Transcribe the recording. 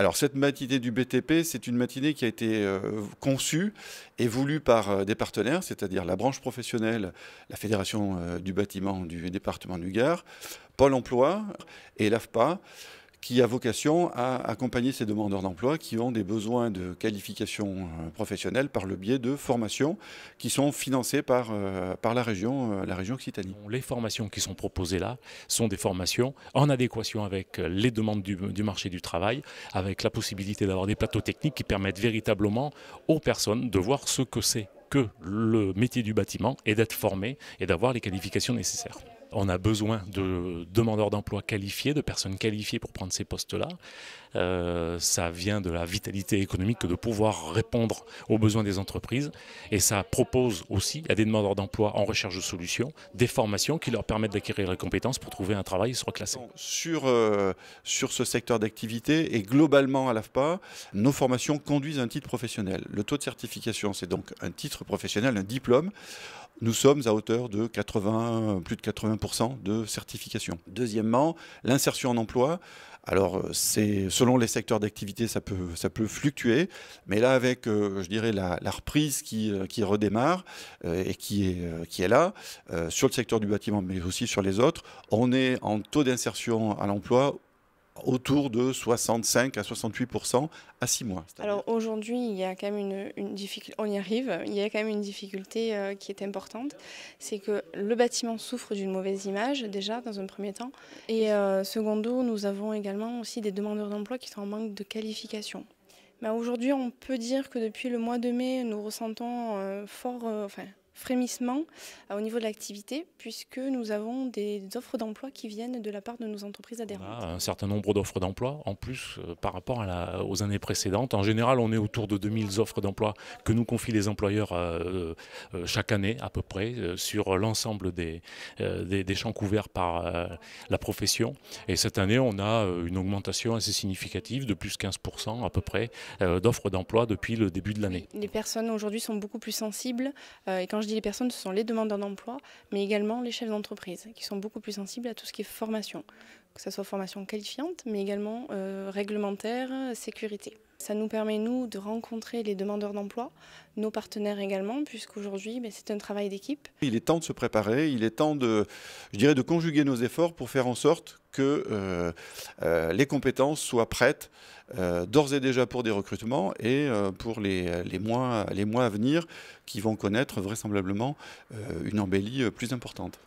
Alors cette matinée du BTP, c'est une matinée qui a été euh, conçue et voulue par euh, des partenaires, c'est-à-dire la branche professionnelle, la Fédération euh, du bâtiment du département du Gard, Pôle Emploi et l'AFPA qui a vocation à accompagner ces demandeurs d'emploi qui ont des besoins de qualification euh, professionnelle par le biais de formations qui sont financées par, euh, par la région, euh, la région Occitanie. Les formations qui sont proposées là sont des formations en adéquation avec les demandes du, marché du travail, avec la possibilité d'avoir des plateaux techniques qui permettent véritablement aux personnes de voir ce que c'est que le métier du bâtiment et d'être formées et d'avoir les qualifications nécessaires. On a besoin de demandeurs d'emploi qualifiés, de personnes qualifiées pour prendre ces postes-là. Euh, ça vient de la vitalité économique de pouvoir répondre aux besoins des entreprises. Et ça propose aussi à des demandeurs d'emploi en recherche de solutions des formations qui leur permettent d'acquérir les compétences pour trouver un travail et se reclasser. Sur, euh, sur ce secteur d'activité et globalement à l'AFPA, nos formations conduisent à un titre professionnel. Le taux de certification, c'est donc un titre professionnel, un diplôme. Nous sommes à hauteur de 80, plus de 80 de certification. Deuxièmement, l'insertion en emploi. Alors, euh, c'est selon les secteurs d'activité, ça peut, ça peut fluctuer, mais là, avec, euh, je dirais, la, reprise qui, euh, redémarre et qui est, qui est là, sur le secteur du bâtiment, mais aussi sur les autres, on est en taux d'insertion à l'emploi autour de 65 à 68% à 6 mois. Alors aujourd'hui, il y a quand même une, difficulté, on y arrive, il y a quand même une difficulté euh, qui est importante, c'est que le bâtiment souffre d'une mauvaise image déjà dans un premier temps, et euh, secondo, nous avons également aussi des demandeurs d'emploi qui sont en manque de qualification. Mais bah, aujourd'hui, on peut dire que depuis le mois de mai, nous ressentons euh, fort, frémissement euh, au niveau de l'activité, puisque nous avons des offres d'emploi qui viennent de la part de nos entreprises adhérentes. un certain nombre d'offres d'emploi, en plus euh, par rapport à aux années précédentes. En général, on est autour de 2000 offres d'emploi que nous confient les employeurs euh, chaque année à peu près sur l'ensemble des, des, des, champs couverts par la profession. Et cette année, on a une augmentation assez significative de plus 15% à peu près d'offres d'emploi depuis le début de l'année. Les personnes aujourd'hui sont beaucoup plus sensibles et quand je les personnes, ce sont les demandeurs d'emploi, mais également les chefs d'entreprise, qui sont beaucoup plus sensibles à tout ce qui est formation, que ce soit formation qualifiante, mais également euh, réglementaire, sécurité. Ça nous permet, nous, de rencontrer les demandeurs d'emploi, nos partenaires également, puisqu'aujourd'hui, ben, c'est un travail d'équipe. Il est temps de se préparer, il est temps de, je dirais, de conjuguer nos efforts pour faire en sorte que euh, euh, les compétences soient prêtes euh, d'ores et déjà pour des recrutements et pour les, les, les mois à venir qui vont connaître vraisemblablement une embellie plus importante.